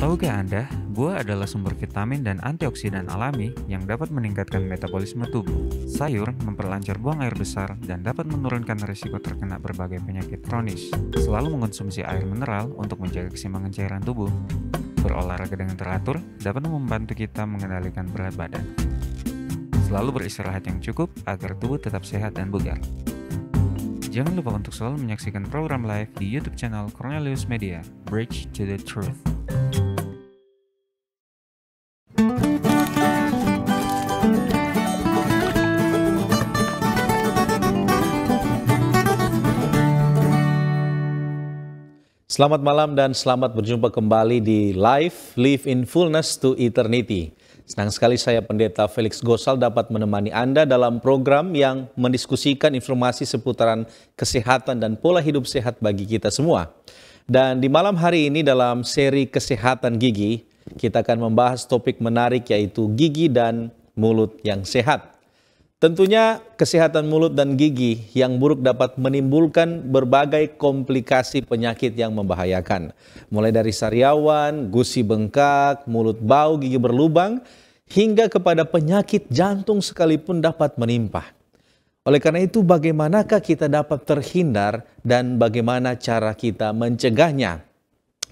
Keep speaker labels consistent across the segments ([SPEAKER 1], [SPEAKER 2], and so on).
[SPEAKER 1] Tahukah Anda, buah adalah sumber vitamin dan antioksidan alami yang dapat meningkatkan metabolisme tubuh. Sayur memperlancar buang air besar dan dapat menurunkan risiko terkena berbagai penyakit kronis. Selalu mengonsumsi air mineral untuk menjaga keseimbangan cairan tubuh. Berolahraga dengan teratur dapat membantu kita mengendalikan berat badan. Selalu beristirahat yang cukup agar tubuh tetap sehat dan bugar. Jangan lupa untuk selalu menyaksikan program live di YouTube channel Cornelius Media, Bridge to the Truth. Selamat malam dan selamat berjumpa kembali di Live Live in Fullness to Eternity. Senang sekali saya Pendeta Felix Gosal dapat menemani Anda dalam program yang mendiskusikan informasi seputaran kesehatan dan pola hidup sehat bagi kita semua. Dan di malam hari ini dalam seri kesehatan gigi, kita akan membahas topik menarik yaitu gigi dan mulut yang sehat. Tentunya kesehatan mulut dan gigi yang buruk dapat menimbulkan berbagai komplikasi penyakit yang membahayakan. Mulai dari sariawan, gusi bengkak, mulut bau, gigi berlubang, hingga kepada penyakit jantung sekalipun dapat menimpa. Oleh karena itu bagaimanakah kita dapat terhindar dan bagaimana cara kita mencegahnya?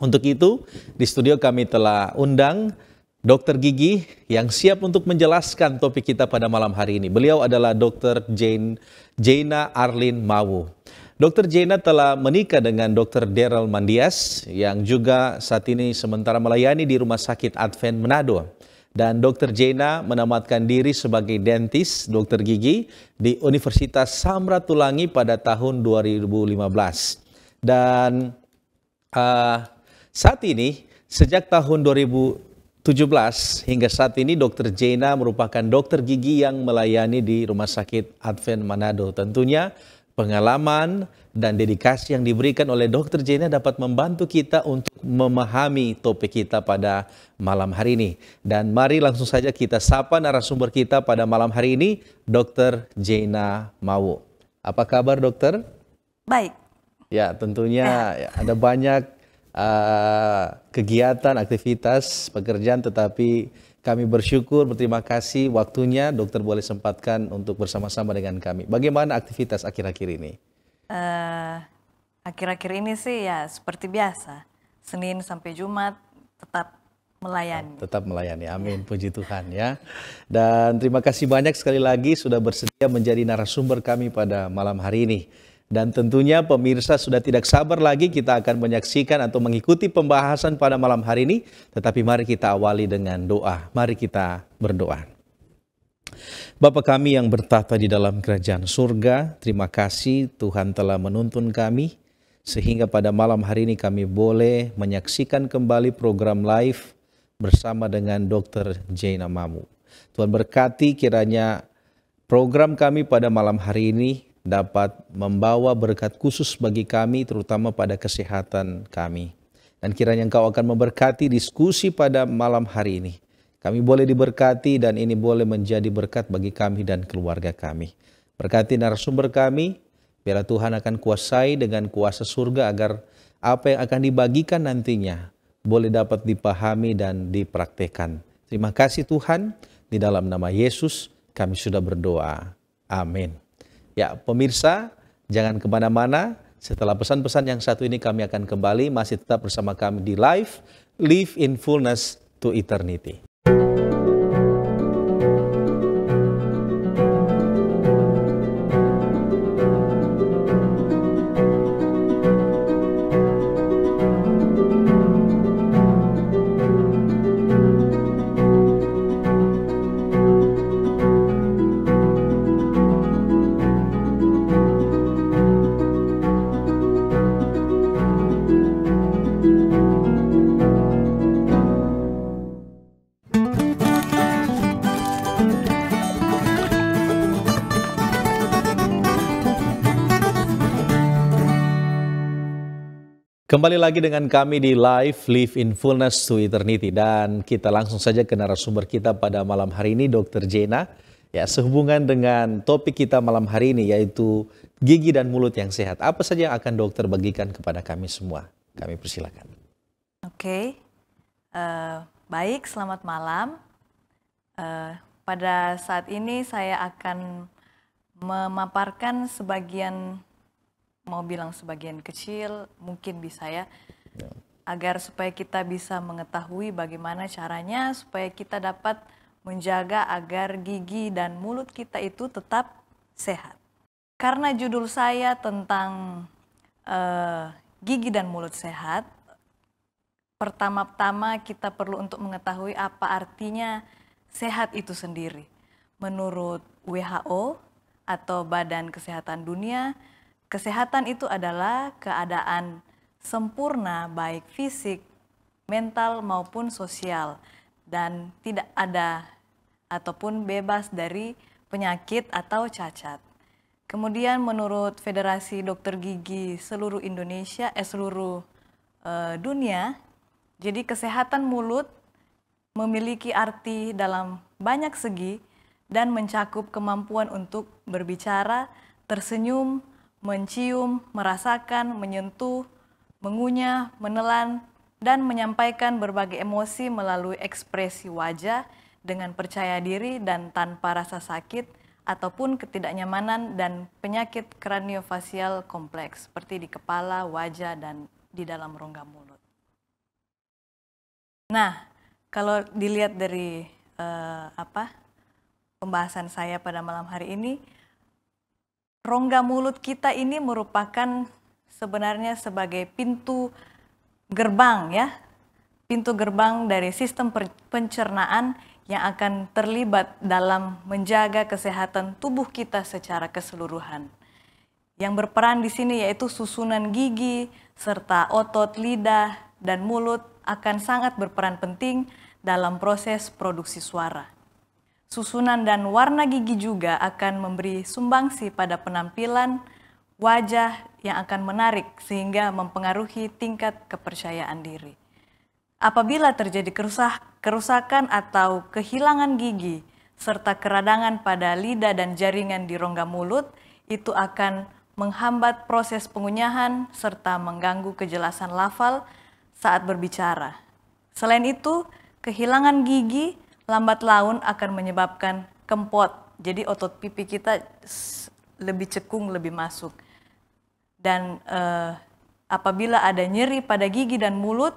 [SPEAKER 1] Untuk itu di studio kami telah undang dokter gigi yang siap untuk menjelaskan topik kita pada malam hari ini. Beliau adalah Dr. Jane Jaina Arlin Mawu. Dr. Jaina telah menikah dengan Dr. Daryl Mandias yang juga saat ini sementara melayani di Rumah Sakit Advent Manado. Dan Dr. Jaina menamatkan diri sebagai dentis dokter gigi di Universitas Samratulangi pada tahun 2015. Dan uh, saat ini sejak tahun 2000 17 hingga saat ini Dr. Jena merupakan dokter gigi yang melayani di Rumah Sakit Advent Manado. Tentunya pengalaman dan dedikasi yang diberikan oleh Dr. Jena dapat membantu kita untuk memahami topik kita pada malam hari ini. Dan mari langsung saja kita sapa narasumber kita pada malam hari ini, Dr. Jena Mawo. Apa kabar dokter? Baik. Ya tentunya ya. ada banyak Eh, kegiatan, aktivitas, pekerjaan, tetapi kami bersyukur, berterima kasih waktunya dokter boleh sempatkan untuk bersama-sama dengan kami. Bagaimana aktivitas akhir-akhir ini?
[SPEAKER 2] Eh, akhir-akhir uh, ini sih ya seperti biasa, Senin sampai Jumat tetap melayani.
[SPEAKER 1] Tetap melayani, iya. amin. Puji Tuhan ya. Dan terima kasih banyak sekali lagi sudah bersedia menjadi narasumber kami pada malam hari ini. Dan tentunya pemirsa sudah tidak sabar lagi kita akan menyaksikan atau mengikuti pembahasan pada malam hari ini. Tetapi mari kita awali dengan doa. Mari kita berdoa. Bapa kami yang bertata di dalam kerajaan surga, terima kasih Tuhan telah menuntun kami sehingga pada malam hari ini kami boleh menyaksikan kembali program live bersama dengan Dr. Jaina Mamu. Tuhan berkati kiranya program kami pada malam hari ini dapat membawa berkat khusus bagi kami terutama pada kesehatan kami. Dan kiranya engkau akan memberkati diskusi pada malam hari ini. Kami boleh diberkati dan ini boleh menjadi berkat bagi kami dan keluarga kami. Berkati narasumber kami, biarlah Tuhan akan kuasai dengan kuasa surga agar apa yang akan dibagikan nantinya boleh dapat dipahami dan dipraktekan. Terima kasih Tuhan, di dalam nama Yesus kami sudah berdoa. Amin. Ya, pemirsa, jangan kemana-mana. Setelah pesan-pesan yang satu ini kami akan kembali, masih tetap bersama kami di live, Live in Fullness to Eternity. Kembali lagi dengan kami di live Live in Fullness to Eternity dan kita langsung saja ke narasumber kita pada malam hari ini Dr. Jena ya sehubungan dengan topik kita malam hari ini yaitu gigi dan mulut yang sehat. Apa saja yang akan dokter bagikan kepada kami semua? Kami persilakan.
[SPEAKER 2] Oke, okay. uh, eh, baik selamat malam. Uh, pada saat ini saya akan memaparkan sebagian mau bilang sebagian kecil mungkin bisa ya. ya. Agar supaya kita bisa mengetahui bagaimana caranya supaya kita dapat menjaga agar gigi dan mulut kita itu tetap sehat. Karena judul saya tentang uh, gigi dan mulut sehat, pertama-tama kita perlu untuk mengetahui apa artinya sehat itu sendiri. Menurut WHO atau Badan Kesehatan Dunia, Kesehatan itu adalah keadaan sempurna baik fisik, mental maupun sosial dan tidak ada ataupun bebas dari penyakit atau cacat. Kemudian menurut Federasi Dokter Gigi seluruh Indonesia eh seluruh eh, dunia, jadi kesehatan mulut memiliki arti dalam banyak segi dan mencakup kemampuan untuk berbicara, tersenyum, mencium, merasakan, menyentuh, mengunyah, menelan, dan menyampaikan berbagai emosi melalui ekspresi wajah dengan percaya diri dan tanpa rasa sakit ataupun ketidaknyamanan dan penyakit kraniofasial kompleks seperti di kepala, wajah, dan di dalam rongga mulut. Nah, kalau dilihat dari uh, apa pembahasan saya pada malam hari ini, rongga mulut kita ini merupakan sebenarnya sebagai pintu gerbang ya, pintu gerbang dari sistem pencernaan yang akan terlibat dalam menjaga kesehatan tubuh kita secara keseluruhan. Yang berperan di sini yaitu susunan gigi serta otot lidah dan mulut akan sangat berperan penting dalam proses produksi suara. Susunan dan warna gigi juga akan memberi sumbangsi pada penampilan wajah yang akan menarik sehingga mempengaruhi tingkat kepercayaan diri. Apabila terjadi kerusah, kerusakan atau kehilangan gigi serta keradangan pada lidah dan jaringan di rongga mulut, itu akan menghambat proses pengunyahan serta mengganggu kejelasan lafal saat berbicara. Selain itu, kehilangan gigi lambat laun akan menyebabkan kempot. Jadi otot pipi kita lebih cekung, lebih masuk. Dan eh, apabila ada nyeri pada gigi dan mulut,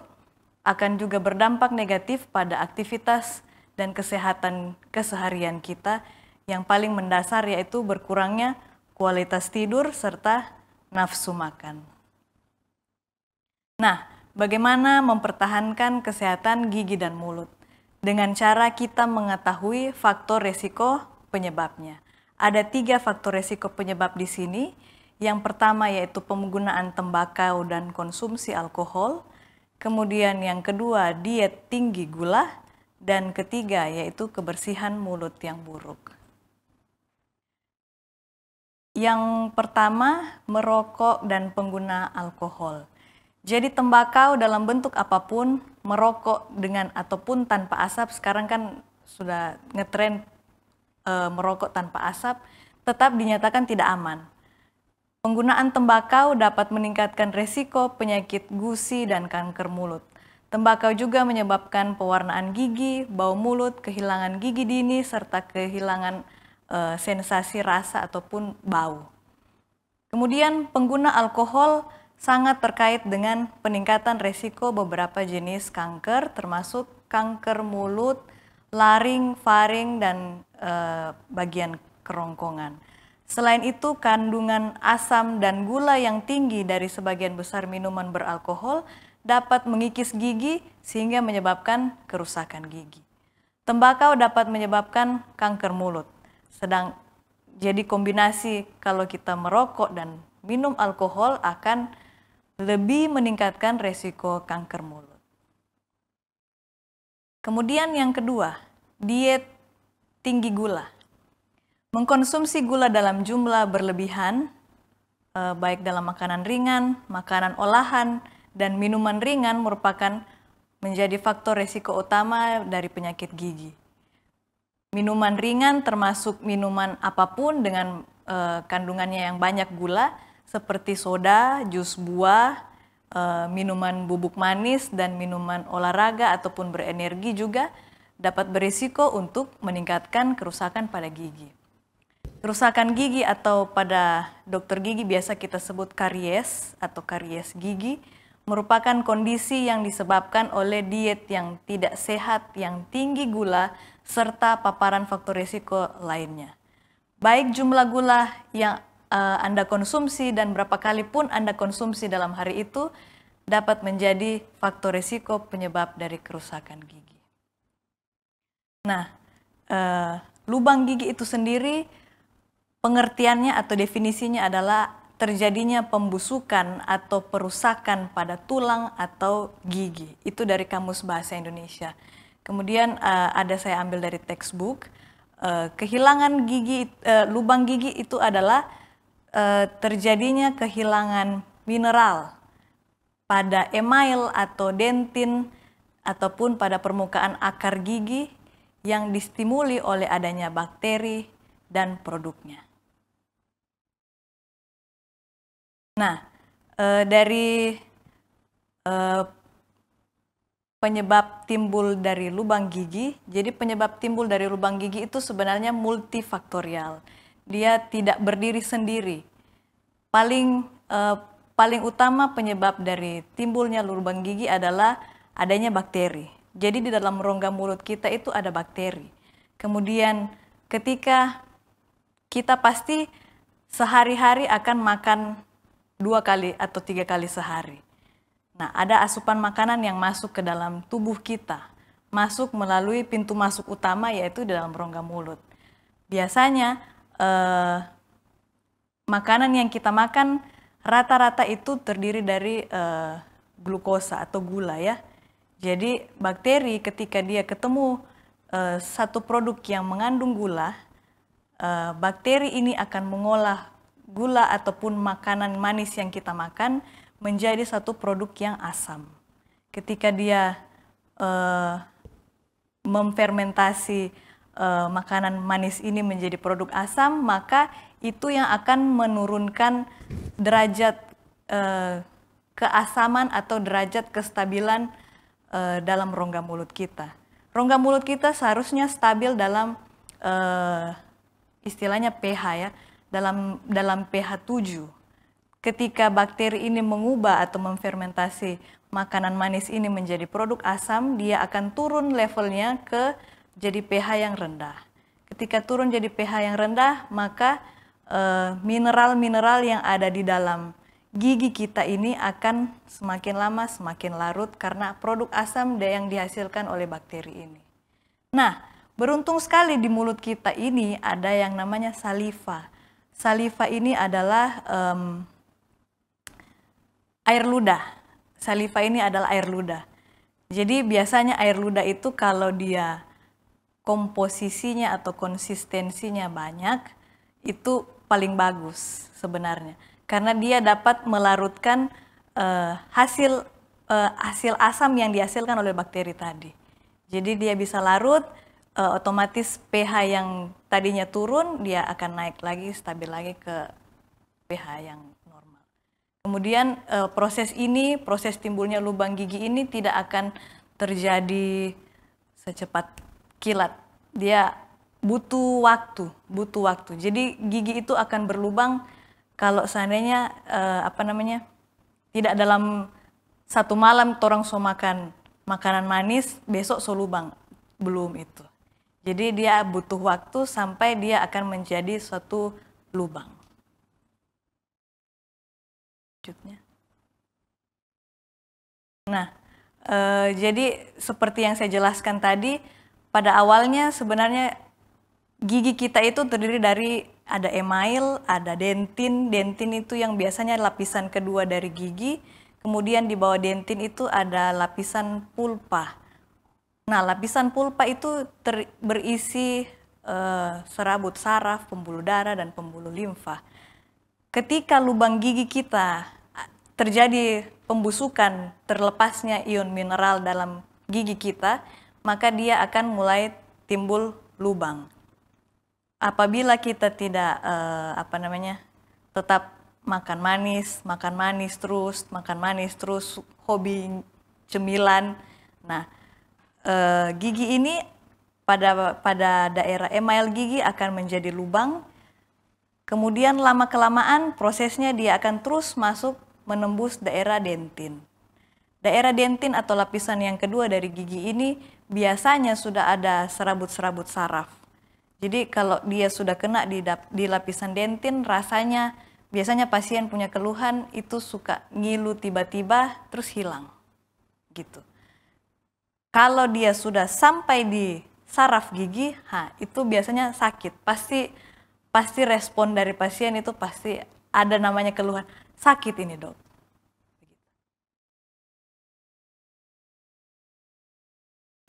[SPEAKER 2] akan juga berdampak negatif pada aktivitas dan kesehatan keseharian kita yang paling mendasar yaitu berkurangnya kualitas tidur serta nafsu makan. Nah, bagaimana mempertahankan kesehatan gigi dan mulut? dengan cara kita mengetahui faktor resiko penyebabnya. Ada tiga faktor resiko penyebab di sini. Yang pertama yaitu penggunaan tembakau dan konsumsi alkohol. Kemudian yang kedua diet tinggi gula. Dan ketiga yaitu kebersihan mulut yang buruk. Yang pertama merokok dan pengguna alkohol. Jadi tembakau dalam bentuk apapun, merokok dengan ataupun tanpa asap, sekarang kan sudah ngetrend e, eh, merokok tanpa asap, tetap dinyatakan tidak aman. Penggunaan tembakau dapat meningkatkan resiko penyakit gusi dan kanker mulut. Tembakau juga menyebabkan pewarnaan gigi, bau mulut, kehilangan gigi dini, serta kehilangan e, sensasi rasa ataupun bau. Kemudian pengguna alkohol sangat terkait dengan peningkatan resiko beberapa jenis kanker termasuk kanker mulut, laring, faring, dan e, bagian kerongkongan. Selain itu, kandungan asam dan gula yang tinggi dari sebagian besar minuman beralkohol dapat mengikis gigi sehingga menyebabkan kerusakan gigi. Tembakau dapat menyebabkan kanker mulut. Sedang jadi kombinasi kalau kita merokok dan minum alkohol akan lebih meningkatkan resiko kanker mulut. Kemudian yang kedua, diet tinggi gula. Mengkonsumsi gula dalam jumlah berlebihan, eh, baik dalam makanan ringan, makanan olahan, dan minuman ringan merupakan menjadi faktor resiko utama dari penyakit gigi. Minuman ringan termasuk minuman apapun dengan eh, kandungannya yang banyak gula seperti soda, jus buah, eh, minuman bubuk manis dan minuman olahraga ataupun berenergi juga dapat berisiko untuk meningkatkan kerusakan pada gigi. Kerusakan gigi atau pada dokter gigi biasa kita sebut karies atau karies gigi merupakan kondisi yang disebabkan oleh diet yang tidak sehat, yang tinggi gula, serta paparan faktor risiko lainnya. Baik jumlah gula yang uh, Anda konsumsi dan berapa kali pun Anda konsumsi dalam hari itu dapat menjadi faktor resiko penyebab dari kerusakan gigi. Nah, uh, lubang gigi itu sendiri pengertiannya atau definisinya adalah terjadinya pembusukan atau perusakan pada tulang atau gigi. Itu dari Kamus Bahasa Indonesia. Kemudian uh, ada saya ambil dari textbook, uh, kehilangan gigi uh, lubang gigi itu adalah Eh, terjadinya kehilangan mineral pada email atau dentin ataupun pada permukaan akar gigi yang distimuli oleh adanya bakteri dan produknya. Nah, eh, dari eh, penyebab timbul dari lubang gigi. Jadi penyebab timbul dari lubang gigi itu sebenarnya multifaktorial dia tidak berdiri sendiri. Paling eh, paling utama penyebab dari timbulnya lubang gigi adalah adanya bakteri. Jadi di dalam rongga mulut kita itu ada bakteri. Kemudian ketika kita pasti sehari-hari akan makan dua kali atau tiga kali sehari. Nah, ada asupan makanan yang masuk ke dalam tubuh kita, masuk melalui pintu masuk utama yaitu di dalam rongga mulut. Biasanya uh, makanan yang kita makan rata-rata itu terdiri dari uh, glukosa atau gula ya. Jadi bakteri ketika dia ketemu uh, satu produk yang mengandung gula, uh, bakteri ini akan mengolah gula ataupun makanan manis yang kita makan menjadi satu produk yang asam. Ketika dia uh, memfermentasi uh, makanan manis ini menjadi produk asam, maka itu yang akan menurunkan derajat uh, keasaman atau derajat kestabilan uh, dalam rongga mulut kita. Rongga mulut kita seharusnya stabil dalam uh, istilahnya pH ya, dalam dalam pH 7 ketika bakteri ini mengubah atau memfermentasi makanan manis ini menjadi produk asam, dia akan turun levelnya ke jadi pH yang rendah. Ketika turun jadi pH yang rendah, maka eh, mineral-mineral yang ada di dalam gigi kita ini akan semakin lama semakin larut karena produk asam yang dihasilkan oleh bakteri ini. Nah, beruntung sekali di mulut kita ini ada yang namanya saliva. Saliva ini adalah um, air ludah. Saliva ini adalah air ludah. Jadi biasanya air ludah itu kalau dia komposisinya atau konsistensinya banyak itu paling bagus sebenarnya karena dia dapat melarutkan uh, hasil uh, hasil asam yang dihasilkan oleh bakteri tadi. Jadi dia bisa larut uh, otomatis pH yang tadinya turun dia akan naik lagi stabil lagi ke pH yang normal. Kemudian uh, proses ini proses timbulnya lubang gigi ini tidak akan terjadi secepat kilat. Dia butuh waktu, butuh waktu. Jadi gigi itu akan berlubang kalau seandainya uh, apa namanya tidak dalam satu malam torang so makan makanan manis, besok so lubang belum itu. Jadi dia butuh waktu sampai dia akan menjadi suatu lubang. Lanjutnya. Nah, e, jadi seperti yang saya jelaskan tadi, pada awalnya sebenarnya gigi kita itu terdiri dari ada email, ada dentin. Dentin itu yang biasanya lapisan kedua dari gigi. Kemudian di bawah dentin itu ada lapisan pulpa. Nah, lapisan pulpa itu ter, berisi uh, serabut saraf, pembuluh darah, dan pembuluh limfa. Ketika lubang gigi kita terjadi pembusukan terlepasnya ion mineral dalam gigi kita, maka dia akan mulai timbul lubang. Apabila kita tidak uh, apa namanya tetap makan manis, makan manis terus, makan manis terus, hobi cemilan. Nah, uh, gigi ini pada pada daerah email gigi akan menjadi lubang. Kemudian lama kelamaan prosesnya dia akan terus masuk menembus daerah dentin. Daerah dentin atau lapisan yang kedua dari gigi ini biasanya sudah ada serabut-serabut saraf. Jadi kalau dia sudah kena di, di lapisan dentin rasanya biasanya pasien punya keluhan itu suka ngilu tiba-tiba terus hilang. Gitu. Kalau dia sudah sampai di saraf gigi, ha, itu biasanya sakit. Pasti pasti respon dari pasien itu pasti ada namanya keluhan sakit ini dok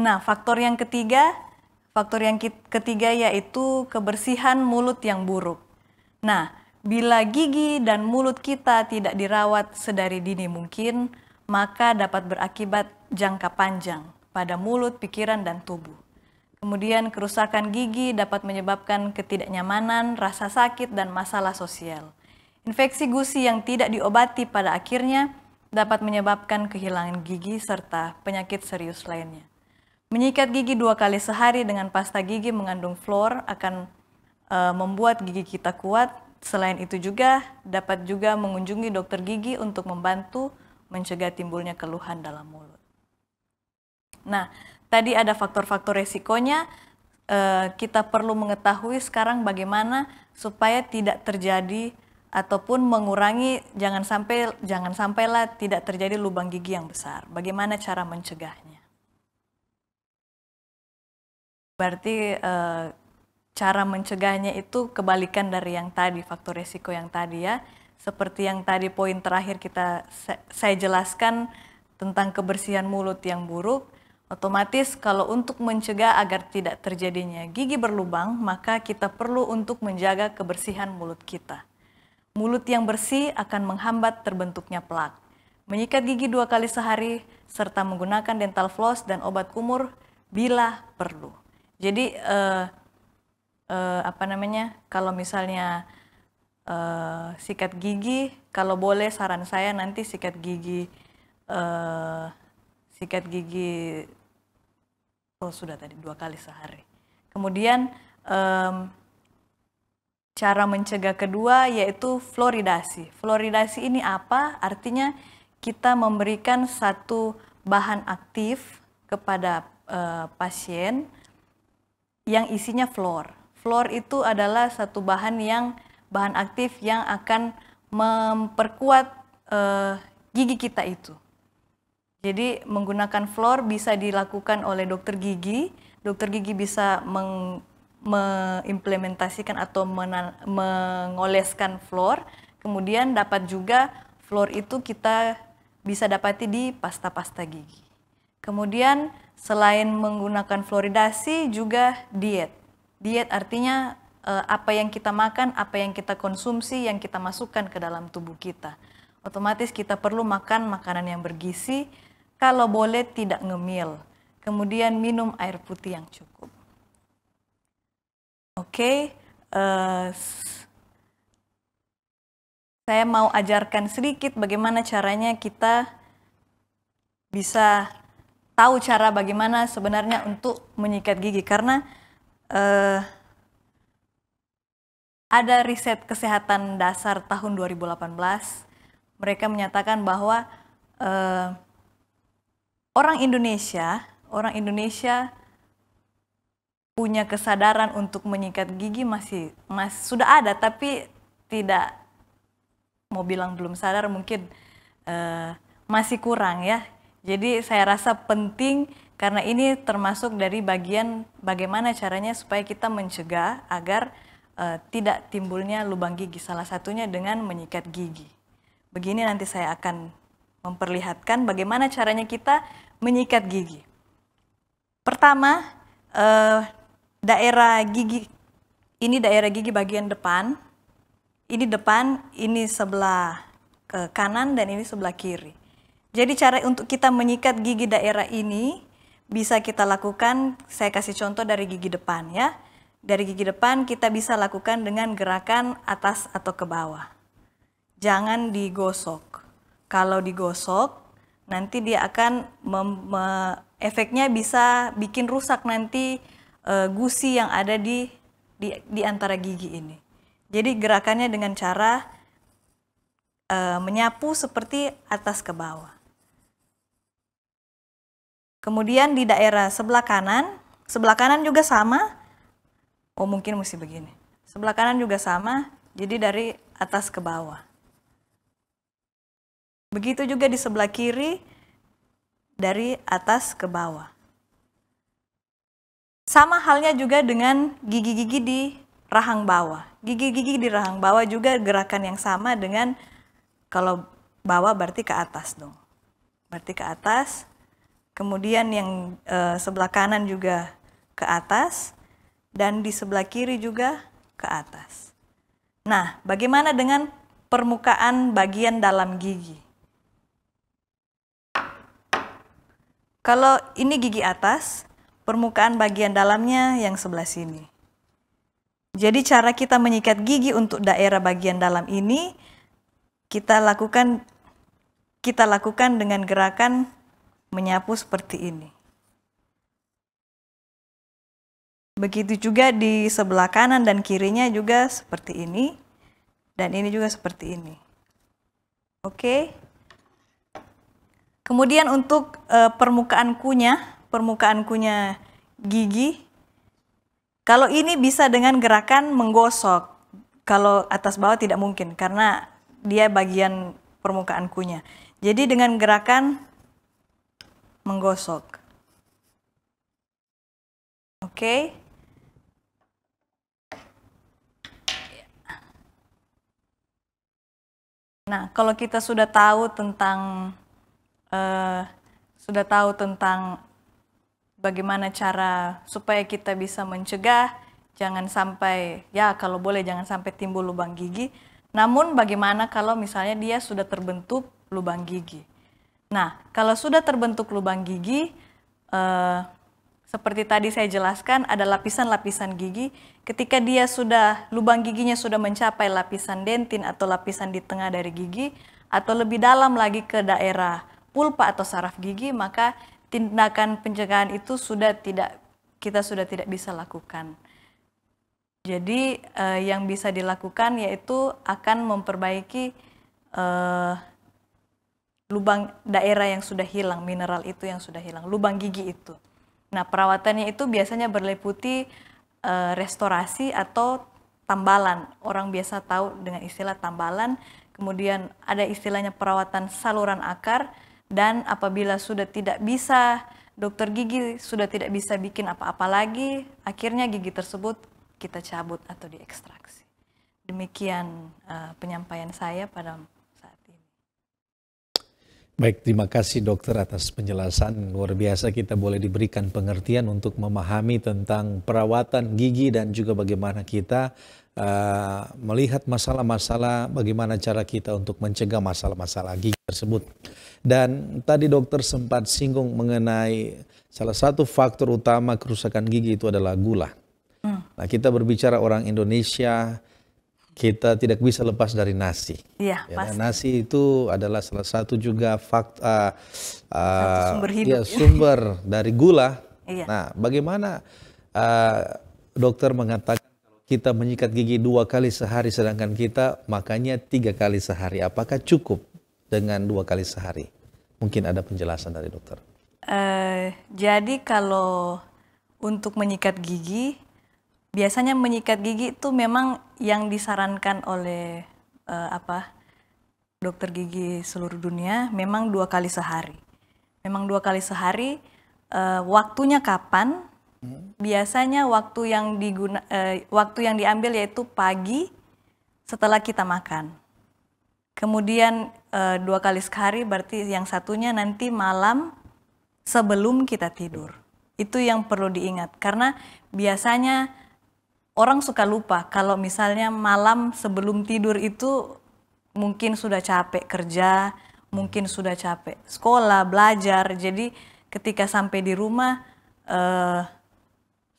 [SPEAKER 2] Nah, faktor yang ketiga, faktor yang ketiga yaitu kebersihan mulut yang buruk. Nah, bila gigi dan mulut kita tidak dirawat sedari dini mungkin, maka dapat berakibat jangka panjang pada mulut, pikiran, dan tubuh. Kemudian kerusakan gigi dapat menyebabkan ketidaknyamanan, rasa sakit, dan masalah sosial. Infeksi gusi yang tidak diobati pada akhirnya dapat menyebabkan kehilangan gigi serta penyakit serius lainnya. Menyikat gigi dua kali sehari dengan pasta gigi mengandung fluor akan e, membuat gigi kita kuat. Selain itu juga dapat juga mengunjungi dokter gigi untuk membantu mencegah timbulnya keluhan dalam mulut. Nah, tadi ada faktor-faktor resikonya. E, kita perlu mengetahui sekarang bagaimana supaya tidak terjadi ataupun mengurangi jangan sampai jangan sampailah tidak terjadi lubang gigi yang besar. Bagaimana cara mencegahnya? Berarti e, cara mencegahnya itu kebalikan dari yang tadi, faktor resiko yang tadi ya. Seperti yang tadi poin terakhir kita saya jelaskan tentang kebersihan mulut yang buruk, otomatis kalau untuk mencegah agar tidak terjadinya gigi berlubang, maka kita perlu untuk menjaga kebersihan mulut kita. Mulut yang bersih akan menghambat terbentuknya plak. Menyikat gigi dua kali sehari, serta menggunakan dental floss dan obat kumur bila perlu. Jadi uh, uh, apa namanya? Kalau misalnya uh, sikat gigi, kalau boleh saran saya nanti sikat gigi uh, sikat gigi oh sudah tadi dua kali sehari. Kemudian um, cara mencegah kedua yaitu floridasi. Floridasi ini apa? Artinya kita memberikan satu bahan aktif kepada uh, pasien yang isinya fluor. Fluor itu adalah satu bahan yang bahan aktif yang akan memperkuat uh, gigi kita itu. Jadi menggunakan fluor bisa dilakukan oleh dokter gigi. Dokter gigi bisa meng, mengimplementasikan atau mengoleskan fluor. Kemudian dapat juga fluor itu kita bisa dapati di pasta-pasta gigi. Kemudian selain menggunakan fluoridasi juga diet. Diet artinya eh, apa yang kita makan, apa yang kita konsumsi, yang kita masukkan ke dalam tubuh kita. Otomatis kita perlu makan makanan yang bergizi, kalau boleh tidak ngemil. Kemudian minum air putih yang cukup. Oke, okay, uh, eh, saya mau ajarkan sedikit bagaimana caranya kita bisa tahu cara bagaimana sebenarnya untuk menyikat gigi karena uh, ada riset kesehatan dasar tahun 2018 mereka menyatakan bahwa uh, orang Indonesia orang Indonesia punya kesadaran untuk menyikat gigi masih mas sudah ada tapi tidak mau bilang belum sadar mungkin uh, masih kurang ya jadi saya rasa penting karena ini termasuk dari bagian bagaimana caranya supaya kita mencegah agar uh, tidak timbulnya lubang gigi salah satunya dengan menyikat gigi. Begini nanti saya akan memperlihatkan bagaimana caranya kita menyikat gigi. Pertama, eh, daerah gigi ini daerah gigi bagian depan, ini depan, ini sebelah ke eh, kanan dan ini sebelah kiri. Jadi cara untuk kita menyikat gigi daerah ini bisa kita lakukan, saya kasih contoh dari gigi depan ya. Dari gigi depan kita bisa lakukan dengan gerakan atas atau ke bawah. Jangan digosok. Kalau digosok, nanti dia akan efeknya bisa bikin rusak nanti e, gusi yang ada di, di di antara gigi ini. Jadi gerakannya dengan cara e, menyapu seperti atas ke bawah. Kemudian di daerah sebelah kanan, sebelah kanan juga sama. Oh mungkin mesti begini. Sebelah kanan juga sama, jadi dari atas ke bawah. Begitu juga di sebelah kiri, dari atas ke bawah. Sama halnya juga dengan gigi-gigi di rahang bawah. Gigi-gigi di rahang bawah juga gerakan yang sama dengan kalau bawah berarti ke atas dong. Berarti ke atas, kemudian yang e, sebelah kanan juga ke atas, dan di sebelah kiri juga ke atas. Nah, bagaimana dengan permukaan bagian dalam gigi? Kalau ini gigi atas, permukaan bagian dalamnya yang sebelah sini. Jadi cara kita menyikat gigi untuk daerah bagian dalam ini kita lakukan kita lakukan dengan gerakan menyapu seperti ini. Begitu juga di sebelah kanan dan kirinya juga seperti ini. Dan ini juga seperti ini. Oke. Kemudian untuk e, permukaan kunyah, permukaan kunyah gigi. Kalau ini bisa dengan gerakan menggosok. Kalau atas bawah tidak mungkin karena dia bagian permukaan kunyah. Jadi dengan gerakan menggosok. Oke. Okay. Nah, kalau kita sudah tahu tentang uh, sudah tahu tentang bagaimana cara supaya kita bisa mencegah jangan sampai ya kalau boleh jangan sampai timbul lubang gigi. Namun bagaimana kalau misalnya dia sudah terbentuk lubang gigi? Nah, kalau sudah terbentuk lubang gigi, eh, seperti tadi saya jelaskan, ada lapisan-lapisan gigi. Ketika dia sudah, lubang giginya sudah mencapai lapisan dentin atau lapisan di tengah dari gigi, atau lebih dalam lagi ke daerah pulpa atau saraf gigi, maka tindakan pencegahan itu sudah tidak, kita sudah tidak bisa lakukan. Jadi eh, yang bisa dilakukan yaitu akan memperbaiki eh, lubang daerah yang sudah hilang, mineral itu yang sudah hilang, lubang gigi itu. Nah, perawatannya itu biasanya berliputi e, restorasi atau tambalan. Orang biasa tahu dengan istilah tambalan. Kemudian ada istilahnya perawatan saluran akar dan apabila sudah tidak bisa dokter gigi sudah tidak bisa bikin apa-apa lagi, akhirnya gigi tersebut kita cabut atau diekstraksi. Demikian uh, penyampaian saya pada
[SPEAKER 1] Baik, terima kasih dokter atas penjelasan luar biasa kita boleh diberikan pengertian untuk memahami tentang perawatan gigi dan juga bagaimana kita uh, melihat masalah-masalah, bagaimana cara kita untuk mencegah masalah-masalah gigi tersebut. Dan tadi dokter sempat singgung mengenai salah satu faktor utama kerusakan gigi itu adalah gula. Hmm. Nah, kita berbicara orang Indonesia kita tidak bisa lepas dari nasi. Iya. ya pasti. Nasi itu adalah salah satu juga fakta ah, ah, sumber, hidup. Ya, sumber dari gula. Iya. Nah, bagaimana uh, dokter mengatakan kita menyikat gigi dua kali sehari, sedangkan kita makannya tiga kali sehari. Apakah cukup dengan dua kali sehari? Mungkin ada penjelasan dari dokter.
[SPEAKER 2] Uh, jadi kalau untuk menyikat gigi biasanya menyikat gigi itu memang yang disarankan oleh uh, apa dokter gigi seluruh dunia memang dua kali sehari. Memang dua kali sehari. Uh, waktunya kapan? Biasanya waktu yang diguna uh, waktu yang diambil yaitu pagi setelah kita makan. Kemudian uh, dua kali sehari berarti yang satunya nanti malam sebelum kita tidur. Itu yang perlu diingat karena biasanya orang suka lupa kalau misalnya malam sebelum tidur itu mungkin sudah capek kerja, mungkin sudah capek sekolah, belajar. Jadi ketika sampai di rumah eh,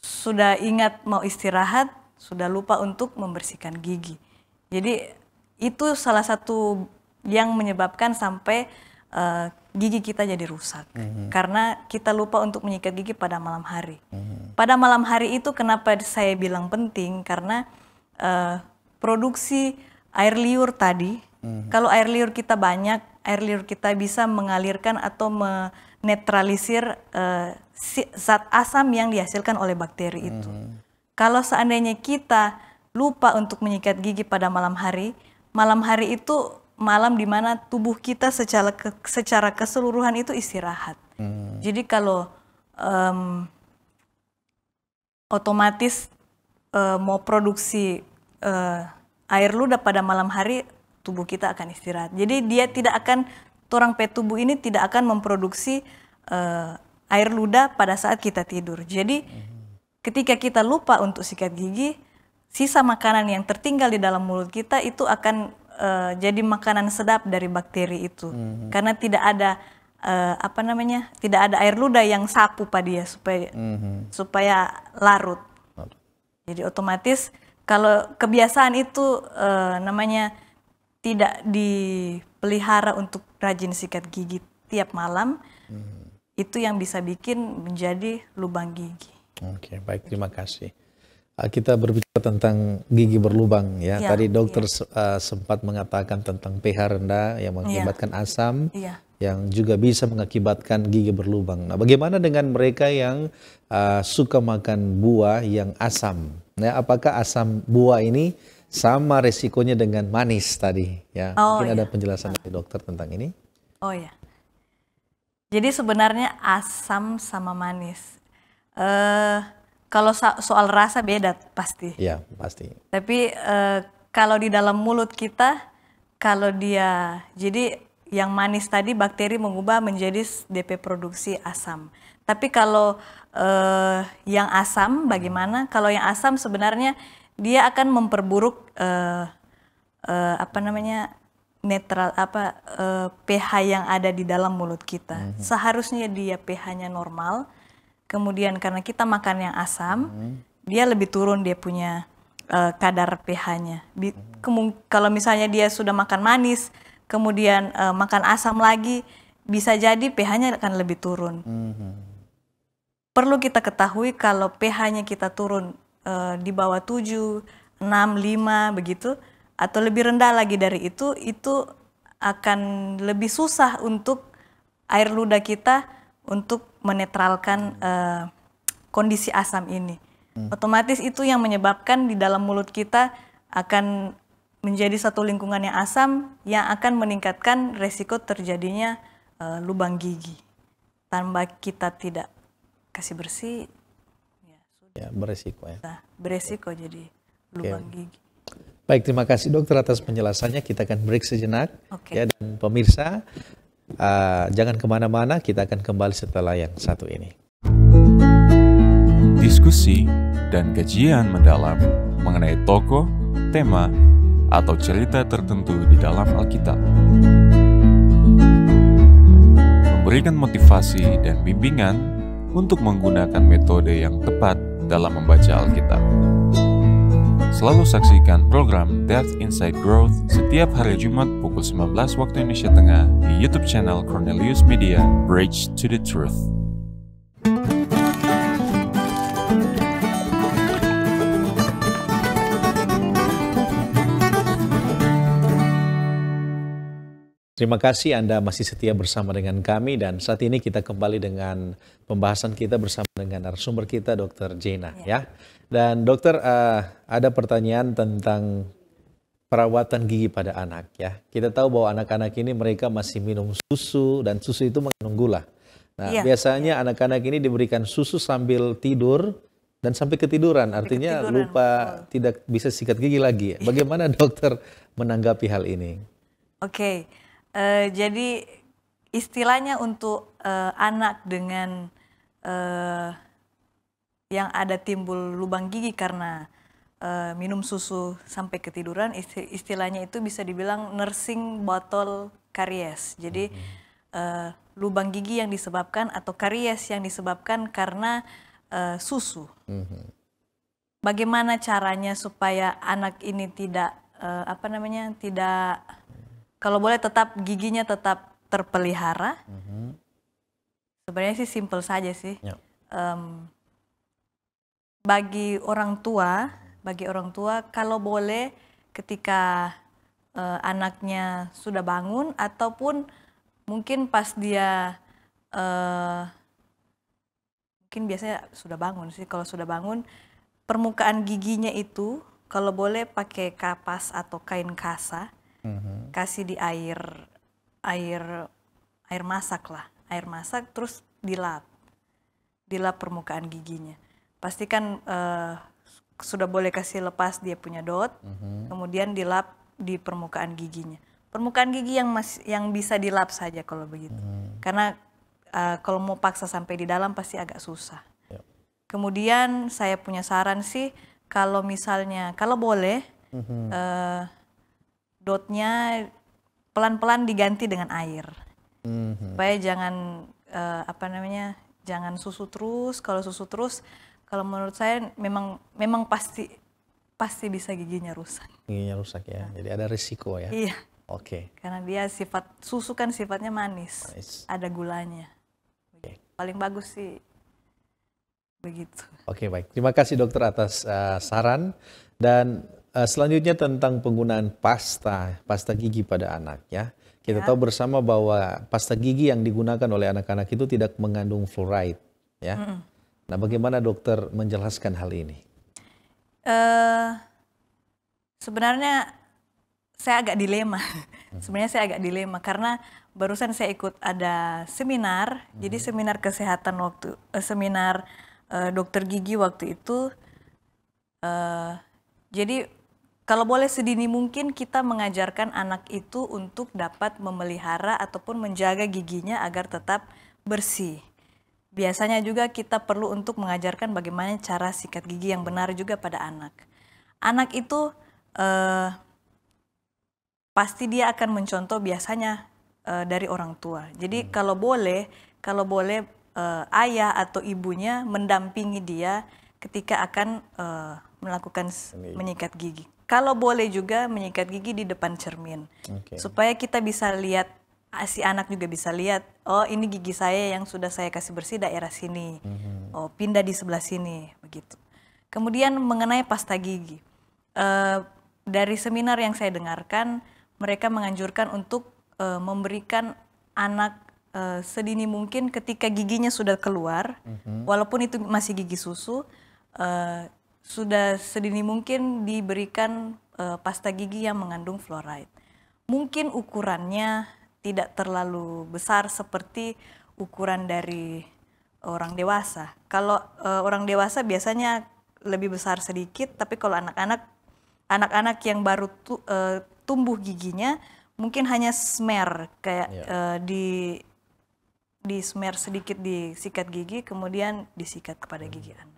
[SPEAKER 2] sudah ingat mau istirahat, sudah lupa untuk membersihkan gigi. Jadi itu salah satu yang menyebabkan sampai eh, gigi kita jadi rusak mm -hmm. karena kita lupa untuk menyikat gigi pada malam hari. Mm -hmm. Pada malam hari itu kenapa saya bilang penting karena uh, produksi air liur tadi, mm -hmm. kalau air liur kita banyak, air liur kita bisa mengalirkan atau menetralisir uh, zat asam yang dihasilkan oleh bakteri itu. Mm -hmm. Kalau seandainya kita lupa untuk menyikat gigi pada malam hari, malam hari itu malam di mana tubuh kita secara ke, secara keseluruhan itu istirahat. Hmm. Jadi kalau um, otomatis uh, mau produksi uh, air ludah pada malam hari tubuh kita akan istirahat. Jadi dia tidak akan torang pet tubuh ini tidak akan memproduksi uh, air ludah pada saat kita tidur. Jadi hmm. ketika kita lupa untuk sikat gigi, sisa makanan yang tertinggal di dalam mulut kita itu akan uh, jadi makanan sedap dari bakteri itu hmm. karena tidak ada uh, apa namanya tidak ada air luda yang sapu pada dia supaya hmm. supaya larut jadi otomatis kalau kebiasaan itu uh, namanya tidak dipelihara untuk rajin sikat gigi tiap malam hmm. itu yang bisa bikin menjadi lubang
[SPEAKER 1] gigi oke okay, baik terima kasih Ah, kita berbicara tentang gigi berlubang ya. ya Tadi dokter ya. Uh, sempat mengatakan tentang pH rendah yang mengakibatkan ya. asam ya. yang juga bisa mengakibatkan gigi berlubang. Nah, bagaimana dengan mereka yang uh, suka makan buah yang asam? Nah, apakah asam buah ini sama resikonya dengan manis tadi ya? Oh, Mungkin ya. ada penjelasan dari dokter tentang ini?
[SPEAKER 2] Oh ya. Jadi sebenarnya asam sama manis. Uh, kalau soal rasa beda pasti. Iya, pasti. Tapi uh, kalau di dalam mulut kita kalau dia jadi yang manis tadi bakteri mengubah menjadi DP produksi asam. Tapi kalau uh, yang asam bagaimana? Kalau yang asam sebenarnya dia akan memperburuk uh, uh, apa namanya netral apa uh, pH yang ada di dalam mulut kita. -hmm. Seharusnya dia pH-nya normal, kemudian karena kita makan yang asam hmm. dia lebih turun dia punya uh, kadar pH-nya hmm. kalau misalnya dia sudah makan manis kemudian uh, makan asam lagi bisa jadi pH-nya akan lebih turun hmm. perlu kita ketahui kalau pH-nya kita turun uh, di bawah 7 6 5 begitu atau lebih rendah lagi dari itu itu akan lebih susah untuk air ludah kita untuk menetralkan uh, kondisi asam ini. Hmm. Otomatis itu yang menyebabkan di dalam mulut kita akan menjadi satu lingkungan yang asam yang akan meningkatkan resiko terjadinya uh, lubang gigi. Tanpa kita tidak kasih bersih,
[SPEAKER 1] ya, sudah. ya beresiko ya. Nah,
[SPEAKER 2] beresiko jadi lubang okay.
[SPEAKER 1] gigi. Baik, terima kasih dokter atas penjelasannya. Kita akan break sejenak okay. ya dan pemirsa Uh, jangan kemana-mana, kita akan kembali setelah yang satu ini. Diskusi dan kajian mendalam mengenai tokoh, tema, atau cerita tertentu di dalam Alkitab memberikan motivasi dan bimbingan untuk menggunakan metode yang tepat dalam membaca Alkitab. Selalu saksikan program Death Inside Growth setiap hari Jumat pukul 19 waktu Indonesia Tengah di YouTube channel Cornelius Media Bridge to the Truth. Terima kasih Anda masih setia bersama dengan kami dan saat ini kita kembali dengan pembahasan kita bersama dengan narasumber kita Dr. Jena ya. ya. Dan dokter uh, ada pertanyaan tentang perawatan gigi pada anak ya. Kita tahu bahwa anak-anak ini mereka masih minum susu dan susu itu mengandung gula. Nah, ya. biasanya ya. anak-anak ya. ini diberikan susu sambil tidur dan sampai ketiduran artinya ketiduran, lupa oh. tidak bisa sikat gigi lagi. Bagaimana dokter menanggapi hal ini?
[SPEAKER 2] Oke. Okay. Eh, jadi istilahnya untuk uh, anak dengan uh, yang ada timbul lubang gigi karena uh, minum susu sampai ketiduran istilahnya itu bisa dibilang nursing bottle karies jadi uh, lubang gigi yang disebabkan atau karies yang disebabkan karena uh, susu mm-hmm. bagaimana caranya supaya anak ini tidak uh, apa namanya tidak kalau boleh tetap giginya tetap terpelihara. Mm -hmm. Sebenarnya sih simple saja sih. Yeah. Ya. Um, bagi orang tua, bagi orang tua kalau boleh ketika uh, anaknya sudah bangun ataupun mungkin pas dia uh, mungkin biasanya sudah bangun sih kalau sudah bangun permukaan giginya itu kalau boleh pakai kapas atau kain kasa hmm. kasih di air air air masak lah air masak terus dilap dilap permukaan giginya pastikan uh, eh, sudah boleh kasih lepas dia punya dot hmm. kemudian dilap di permukaan giginya permukaan gigi yang mas yang bisa dilap saja kalau begitu hmm. karena uh, kalau mau paksa sampai di dalam pasti agak susah yep. kemudian saya punya saran sih kalau misalnya kalau boleh mm -hmm. uh, dotnya pelan-pelan diganti dengan air mm-hmm. supaya jangan uh, apa namanya jangan susu terus kalau susu terus kalau menurut saya memang memang pasti pasti bisa giginya rusak
[SPEAKER 1] giginya rusak ya jadi ada risiko ya iya Oke.
[SPEAKER 2] Okay. Karena dia sifat susu kan sifatnya manis, manis. ada gulanya. Okay. Paling bagus sih begitu.
[SPEAKER 1] Oke okay, baik, terima kasih dokter atas uh, saran dan Uh, selanjutnya tentang penggunaan pasta, pasta gigi pada anak ya. Kita ya. tahu bersama bahwa pasta gigi yang digunakan oleh anak-anak itu tidak mengandung fluoride ya. Mm -mm. Nah, bagaimana dokter menjelaskan hal ini?
[SPEAKER 2] Uh, sebenarnya saya agak dilema. Hmm. sebenarnya saya agak dilema karena barusan saya ikut ada seminar. Hmm. Jadi seminar kesehatan waktu uh, seminar uh, dokter gigi waktu itu uh, jadi kalau boleh sedini mungkin kita mengajarkan anak itu untuk dapat memelihara ataupun menjaga giginya agar tetap bersih. Biasanya juga kita perlu untuk mengajarkan bagaimana cara sikat gigi yang benar juga pada anak. Anak itu eh, pasti dia akan mencontoh biasanya eh, dari orang tua. Jadi hmm. kalau boleh, kalau boleh eh, ayah atau ibunya mendampingi dia ketika akan eh, melakukan menyikat gigi. Kalau boleh juga menyikat gigi di depan cermin.
[SPEAKER 3] Okay. Supaya
[SPEAKER 2] kita bisa lihat ah, si anak juga bisa lihat, oh ini gigi saya yang sudah saya kasih bersih daerah sini. Mm-hmm. Oh, pindah di sebelah sini begitu. Kemudian mengenai pasta gigi. Uh, dari seminar yang saya dengarkan, mereka menganjurkan untuk uh, memberikan anak uh, sedini mungkin ketika giginya sudah keluar, mm-hmm. walaupun itu masih gigi susu, uh, sudah sedini mungkin diberikan uh, pasta gigi yang mengandung fluoride. Mungkin ukurannya tidak terlalu besar seperti ukuran dari orang dewasa. Kalau uh, orang dewasa biasanya lebih besar sedikit, tapi kalau anak-anak anak-anak yang baru tu, uh, tumbuh giginya mungkin hanya smear kayak yeah. Ya. uh, di di smear sedikit di sikat gigi kemudian disikat kepada hmm. gigi anak.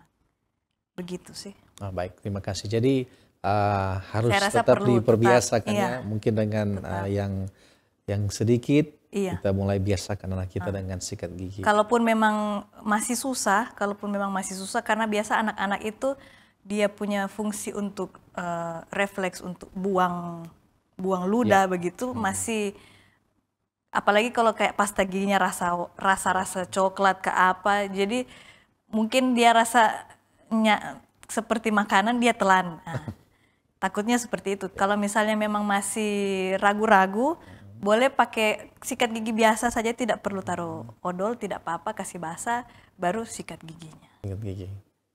[SPEAKER 2] Begitu sih.
[SPEAKER 1] Nah, baik, terima kasih. Jadi uh, harus tetap diperbiasakan ya, iya, mungkin dengan uh, yang yang sedikit Iya. Kita mulai biasakan anak kita uh. dengan sikat gigi. Kalaupun
[SPEAKER 2] memang masih susah, kalaupun memang masih susah karena biasa anak-anak itu dia punya fungsi untuk uh, refleks untuk buang buang ludah ya. begitu hmm. masih apalagi kalau kayak pasta giginya rasa rasa rasa coklat ke apa. Jadi mungkin dia rasa ny- seperti makanan dia telan. Nah, takutnya seperti itu. Kalau misalnya memang masih ragu-ragu, boleh pakai sikat gigi biasa saja, tidak perlu taruh odol, tidak apa-apa, kasih basah, baru sikat giginya.
[SPEAKER 3] Sikat gigi,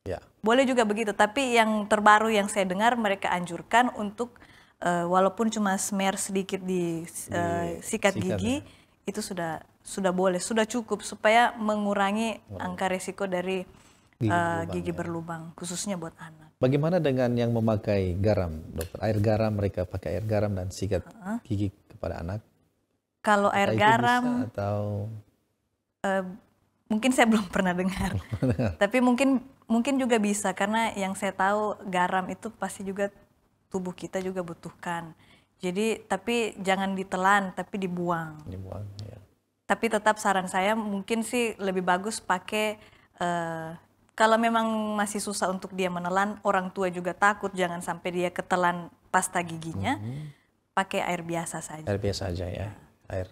[SPEAKER 3] ya.
[SPEAKER 2] Boleh juga begitu, tapi yang terbaru yang saya dengar mereka anjurkan untuk uh, walaupun cuma smear sedikit di uh, sikat, sikat gigi, ya. itu sudah sudah boleh, sudah cukup supaya mengurangi angka resiko dari
[SPEAKER 1] gigi, eh,
[SPEAKER 2] berlubang, gigi ya. khususnya buat anak.
[SPEAKER 1] Bagaimana dengan yang memakai garam, dokter? Air garam mereka pakai air garam dan sikat uh -huh. gigi kepada anak.
[SPEAKER 2] Kalau air garam atau uh, mungkin saya belum pernah dengar. Tapi mungkin mungkin juga bisa karena yang saya tahu garam itu pasti juga tubuh kita juga butuhkan. Jadi tapi jangan ditelan tapi dibuang.
[SPEAKER 3] Dibuang ya.
[SPEAKER 2] Tapi tetap saran saya mungkin sih lebih bagus pakai uh, kalau memang masih susah untuk dia menelan, orang tua juga takut jangan sampai dia ketelan pasta giginya. Hmm. Pakai air biasa saja. Air
[SPEAKER 1] biasa aja ya. Nah. Air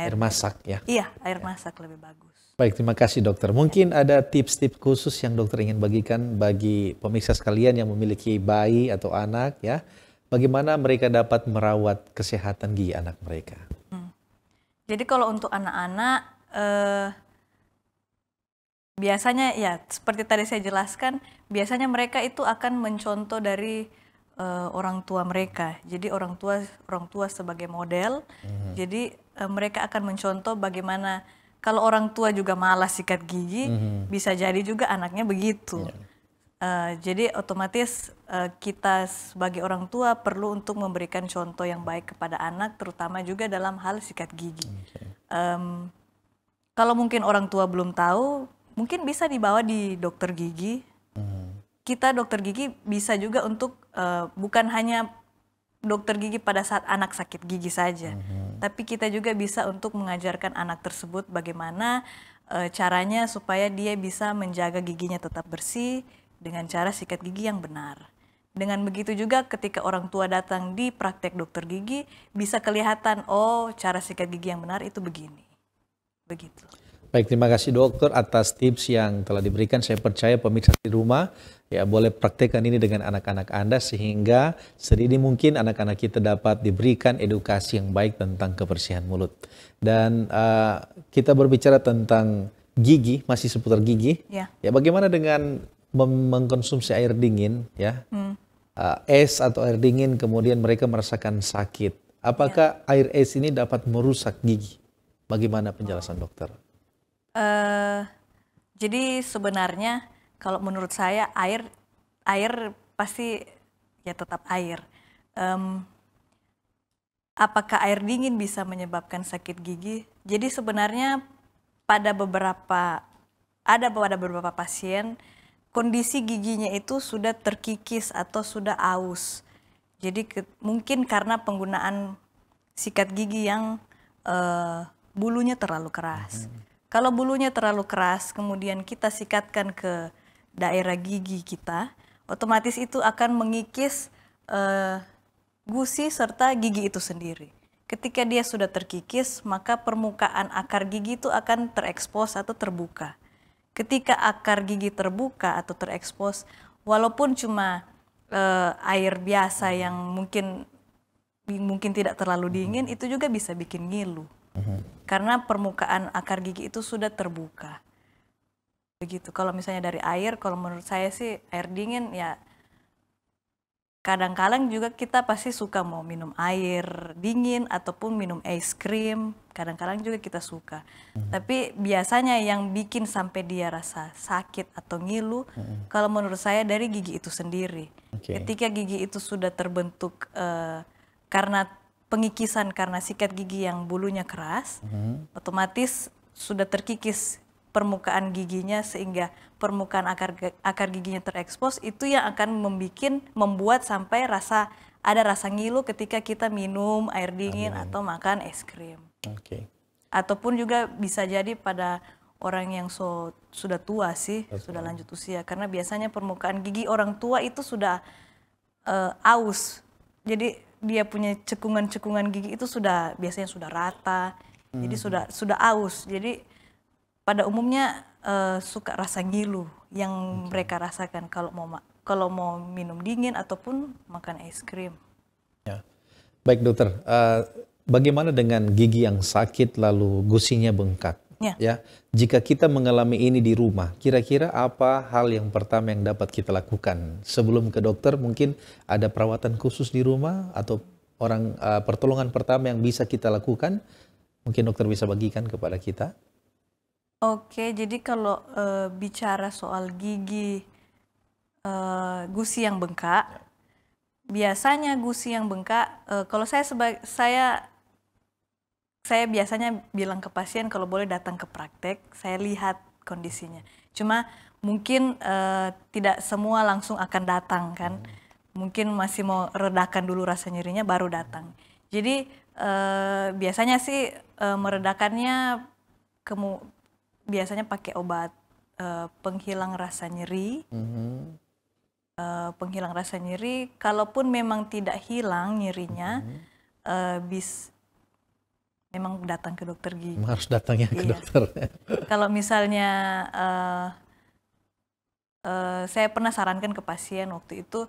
[SPEAKER 1] air, air masak ya.
[SPEAKER 2] Iya, air ya. masak lebih bagus.
[SPEAKER 1] Baik, terima kasih dokter. Mungkin ada tips-tips khusus yang dokter ingin bagikan bagi pemirsa sekalian yang memiliki bayi atau anak ya. Bagaimana mereka dapat merawat kesehatan gigi anak mereka? Hmm.
[SPEAKER 2] Jadi kalau untuk anak-anak eh biasanya ya seperti tadi saya jelaskan biasanya mereka itu akan mencontoh dari uh, orang tua mereka jadi orang tua orang tua sebagai model mm-hmm. jadi uh, mereka akan mencontoh bagaimana kalau orang tua juga malas sikat gigi mm-hmm. bisa jadi juga anaknya begitu yeah. Iya. uh, jadi otomatis uh, kita sebagai orang tua perlu untuk memberikan contoh yang baik kepada anak terutama juga dalam hal sikat gigi okay. um, kalau mungkin orang tua belum tahu mungkin bisa dibawa di dokter gigi. Hmm. Kita dokter gigi bisa juga untuk uh, bukan hanya dokter gigi pada saat anak sakit gigi saja, hmm. tapi kita juga bisa untuk mengajarkan anak tersebut bagaimana uh, caranya supaya dia bisa menjaga giginya tetap bersih dengan cara sikat gigi yang benar. Dengan begitu juga ketika orang tua datang di praktek dokter gigi bisa kelihatan oh cara sikat gigi yang benar itu begini.
[SPEAKER 1] Begitu. Baik, terima kasih dokter atas tips yang telah diberikan. Saya percaya pemirsa di rumah ya boleh praktekkan ini dengan anak-anak Anda sehingga sedini mungkin anak-anak kita dapat diberikan edukasi yang baik tentang kebersihan mulut. Dan uh, kita berbicara tentang gigi, masih seputar gigi. Ya, ya bagaimana dengan mengkonsumsi air dingin ya? Hmm. Uh, es atau air dingin kemudian mereka merasakan sakit. Apakah ya. air es ini dapat merusak gigi? Bagaimana penjelasan dokter?
[SPEAKER 2] Uh, jadi sebenarnya kalau menurut saya air air pasti ya tetap air. Um, apakah air dingin bisa menyebabkan sakit gigi? Jadi sebenarnya pada beberapa ada pada beberapa pasien kondisi giginya itu sudah terkikis atau sudah aus. Jadi ke, mungkin karena penggunaan sikat gigi yang uh, bulunya terlalu keras. Mm -hmm. Kalau bulunya terlalu keras, kemudian kita sikatkan ke daerah gigi kita, otomatis itu akan mengikis uh, gusi serta gigi itu sendiri. Ketika dia sudah terkikis, maka permukaan akar gigi itu akan terekspos atau terbuka. Ketika akar gigi terbuka atau terekspos, walaupun cuma uh, air biasa yang mungkin mungkin tidak terlalu dingin, itu juga bisa bikin ngilu karena permukaan akar gigi itu sudah terbuka begitu kalau misalnya dari air kalau menurut saya sih air dingin ya kadang-kadang juga kita pasti suka mau minum air dingin ataupun minum es krim kadang-kadang juga kita suka hmm. tapi biasanya yang bikin sampai dia rasa sakit atau ngilu hmm. kalau menurut saya dari gigi itu sendiri okay. ketika gigi itu sudah terbentuk uh, karena pengikisan karena sikat gigi yang bulunya keras, hmm. otomatis sudah terkikis permukaan giginya sehingga permukaan akar akar giginya terekspos itu yang akan membuat membuat sampai rasa ada rasa ngilu ketika kita minum air dingin Amin. atau makan es krim. Oke. Okay. Ataupun juga bisa jadi pada orang yang so, sudah tua sih, okay. sudah lanjut usia karena biasanya permukaan gigi orang tua itu sudah uh, aus. Jadi dia punya cekungan-cekungan gigi itu sudah biasanya sudah rata, hmm. jadi sudah sudah aus. Jadi pada umumnya uh, suka rasa ngilu yang okay. mereka rasakan kalau mau kalau mau minum dingin ataupun makan es krim.
[SPEAKER 1] Ya. Baik dokter, uh, bagaimana dengan gigi yang sakit lalu gusinya bengkak? Ya. ya. Jika kita mengalami ini di rumah, kira-kira apa hal yang pertama yang dapat kita lakukan? Sebelum ke dokter mungkin ada perawatan khusus di rumah atau orang uh, pertolongan pertama yang bisa kita lakukan? Mungkin dokter bisa bagikan kepada kita.
[SPEAKER 2] Oke, jadi kalau uh, bicara soal gigi uh, gusi yang bengkak, ya. biasanya gusi yang bengkak, uh, kalau saya seba, saya saya biasanya bilang ke pasien kalau boleh datang ke praktek, saya lihat kondisinya. Cuma mungkin uh, tidak semua langsung akan datang kan. Hmm. Mungkin masih mau redakan dulu rasa nyerinya baru datang. Jadi uh, biasanya sih uh, meredakannya kemu biasanya pakai obat uh, penghilang rasa nyeri.
[SPEAKER 3] Hmm.
[SPEAKER 2] Uh, penghilang rasa nyeri, kalaupun memang tidak hilang nyerinya, hmm. uh, bis memang datang ke dokter gigi. Memang harus datangnya iya. ke dokter. Kalau misalnya uh, uh, saya pernah sarankan ke pasien waktu itu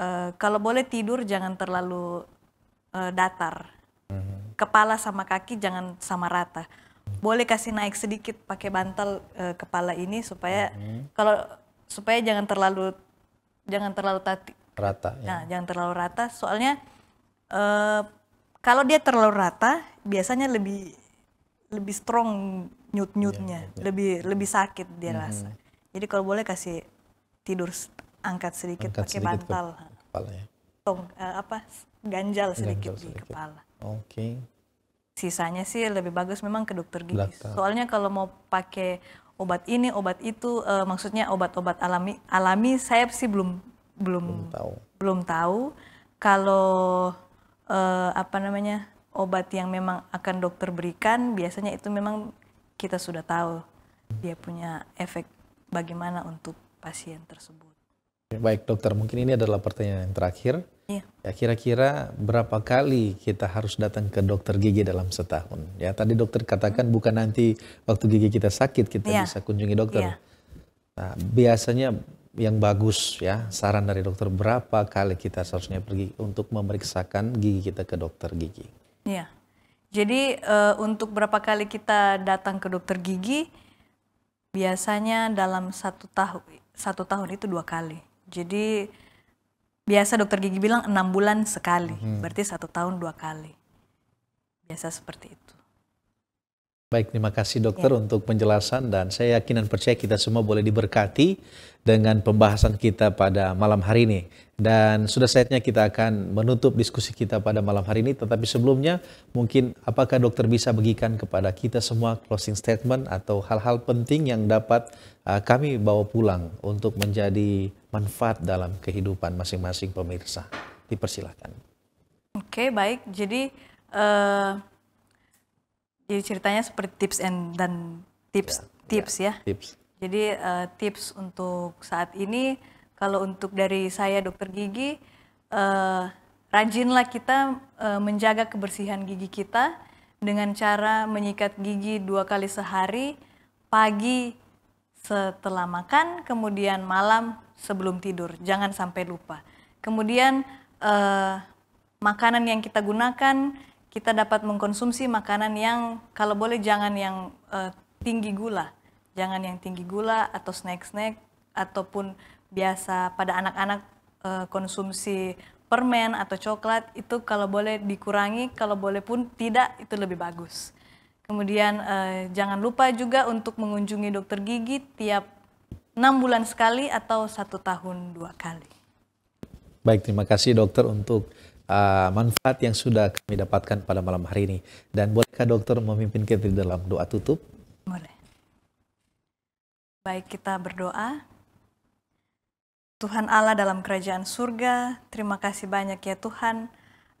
[SPEAKER 2] uh, kalau boleh tidur jangan terlalu uh, datar, mhm. kepala sama kaki jangan sama rata. Boleh kasih naik sedikit pakai bantal uh, kepala ini supaya hmm. kalau supaya jangan terlalu jangan terlalu tati,
[SPEAKER 3] rata. Ya. Nah
[SPEAKER 2] jangan terlalu rata soalnya uh, kalau dia terlalu rata, biasanya lebih lebih strong nyut-nyutnya, yeah, yeah. lebih lebih sakit dia mm -hmm. rasa. Jadi kalau boleh kasih tidur angkat sedikit angkat pakai sedikit bantal. Ke kepala ya. Tong uh, apa ganjal sedikit, ganjal sedikit di kepala. Oke. Okay. Sisanya sih lebih bagus memang ke dokter gigi. Soalnya kalau mau pakai obat ini, obat itu uh, maksudnya obat-obat alami alami saya sih belum belum, belum tahu. Belum tahu kalau uh, apa namanya obat yang memang akan dokter berikan biasanya itu memang kita sudah tahu dia punya efek bagaimana untuk pasien tersebut.
[SPEAKER 1] Baik dokter, mungkin ini adalah pertanyaan yang terakhir. Iya. Ya kira-kira berapa kali kita harus datang ke dokter gigi dalam setahun? Ya tadi dokter katakan hmm. bukan nanti waktu gigi kita sakit kita ya. bisa kunjungi dokter. Ya. Nah, biasanya yang bagus ya saran dari dokter berapa kali kita seharusnya pergi untuk memeriksakan gigi kita ke dokter gigi.
[SPEAKER 2] Iya. Jadi uh, untuk berapa kali kita datang ke dokter gigi biasanya dalam satu tahun satu tahun itu dua kali. Jadi biasa dokter gigi bilang enam bulan sekali, hmm. berarti satu tahun dua kali. Biasa seperti itu.
[SPEAKER 1] Baik, terima kasih dokter ya. untuk penjelasan dan saya yakin dan percaya kita semua boleh diberkati dengan pembahasan kita pada malam hari ini. Dan sudah saatnya kita akan menutup diskusi kita pada malam hari ini. Tetapi sebelumnya mungkin apakah dokter bisa bagikan kepada kita semua closing statement atau hal-hal penting yang dapat uh, kami bawa pulang untuk menjadi manfaat dalam kehidupan masing-masing pemirsa. Dipersilakan.
[SPEAKER 2] Oke, baik. Jadi... Uh jadi ceritanya seperti tips and dan tips ya, ya tips ya. ya. Tips. Jadi uh, tips untuk saat ini kalau untuk dari saya dokter gigi uh, rajinlah kita uh, menjaga kebersihan gigi kita dengan cara menyikat gigi dua kali sehari pagi setelah makan kemudian malam sebelum tidur jangan sampai lupa kemudian uh, makanan yang kita gunakan kita dapat mengkonsumsi makanan yang kalau boleh jangan yang uh, tinggi gula, jangan yang tinggi gula atau snack-snack ataupun biasa pada anak-anak uh, konsumsi permen atau coklat itu kalau boleh dikurangi, kalau boleh pun tidak itu lebih bagus. Kemudian eh, jangan lupa juga untuk mengunjungi dokter gigi tiap enam bulan sekali atau satu tahun dua kali.
[SPEAKER 1] Baik, terima kasih dokter untuk Eh, manfaat yang sudah kami dapatkan pada malam hari ini. Dan bolehkah dokter memimpin kita di dalam doa tutup? Boleh.
[SPEAKER 2] Baik, kita berdoa. Tuhan Allah dalam kerajaan surga, terima kasih banyak ya Tuhan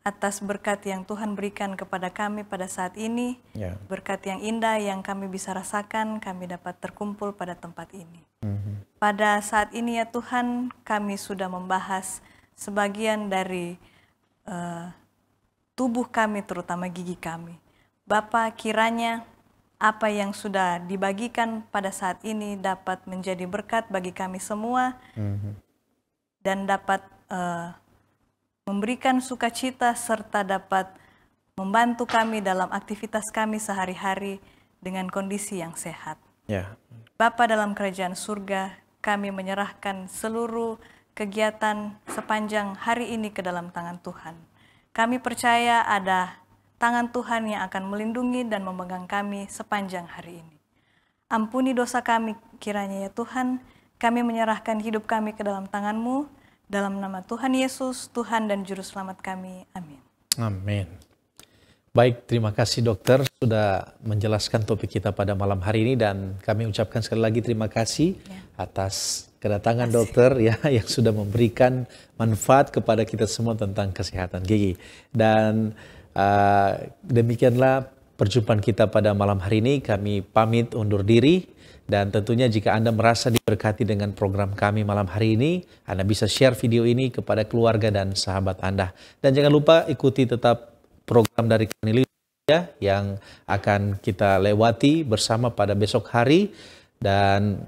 [SPEAKER 2] atas berkat yang Tuhan berikan kepada kami pada saat ini. Ya. Berkat yang indah yang kami bisa rasakan, kami dapat terkumpul pada tempat ini. Mm-hmm. Pada saat ini ya Tuhan, kami sudah membahas sebagian dari uh, tubuh kami, terutama gigi kami. Bapak, kiranya apa yang sudah dibagikan pada saat ini dapat menjadi berkat bagi kami semua mhm. dan dapat uh, memberikan sukacita serta dapat membantu kami dalam aktivitas kami sehari-hari dengan kondisi yang sehat. Yeah. Bapak dalam kerajaan surga, kami menyerahkan seluruh kegiatan sepanjang hari ini ke dalam tangan Tuhan. Kami percaya ada tangan Tuhan yang akan melindungi dan memegang kami sepanjang hari ini. Ampuni dosa kami kiranya ya Tuhan, kami menyerahkan hidup kami ke dalam tangan-Mu, dalam nama Tuhan Yesus, Tuhan dan Juru Selamat kami. Amin.
[SPEAKER 1] Amin. Baik, terima kasih dokter sudah menjelaskan topik kita pada malam hari ini dan kami ucapkan sekali lagi terima kasih ya. atas kedatangan Asik. dokter ya yang sudah memberikan manfaat kepada kita semua tentang kesehatan gigi. Dan uh, demikianlah perjumpaan kita pada malam hari ini. Kami pamit undur diri. Dan tentunya jika Anda merasa diberkati dengan program kami malam hari ini, Anda bisa share video ini kepada keluarga dan sahabat Anda. Dan jangan lupa ikuti tetap program dari Cornelius ya, yang akan kita lewati bersama pada besok hari. Dan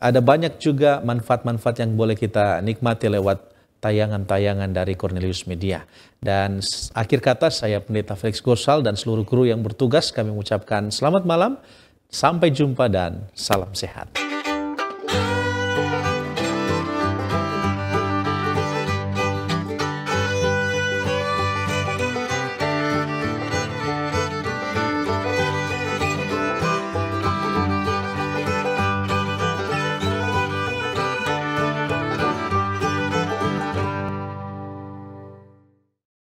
[SPEAKER 1] ada banyak juga manfaat-manfaat yang boleh kita nikmati lewat tayangan-tayangan dari Cornelius Media. Dan akhir kata saya Pendeta Felix Gosal dan seluruh kru yang bertugas kami mengucapkan selamat malam, sampai jumpa dan salam sehat.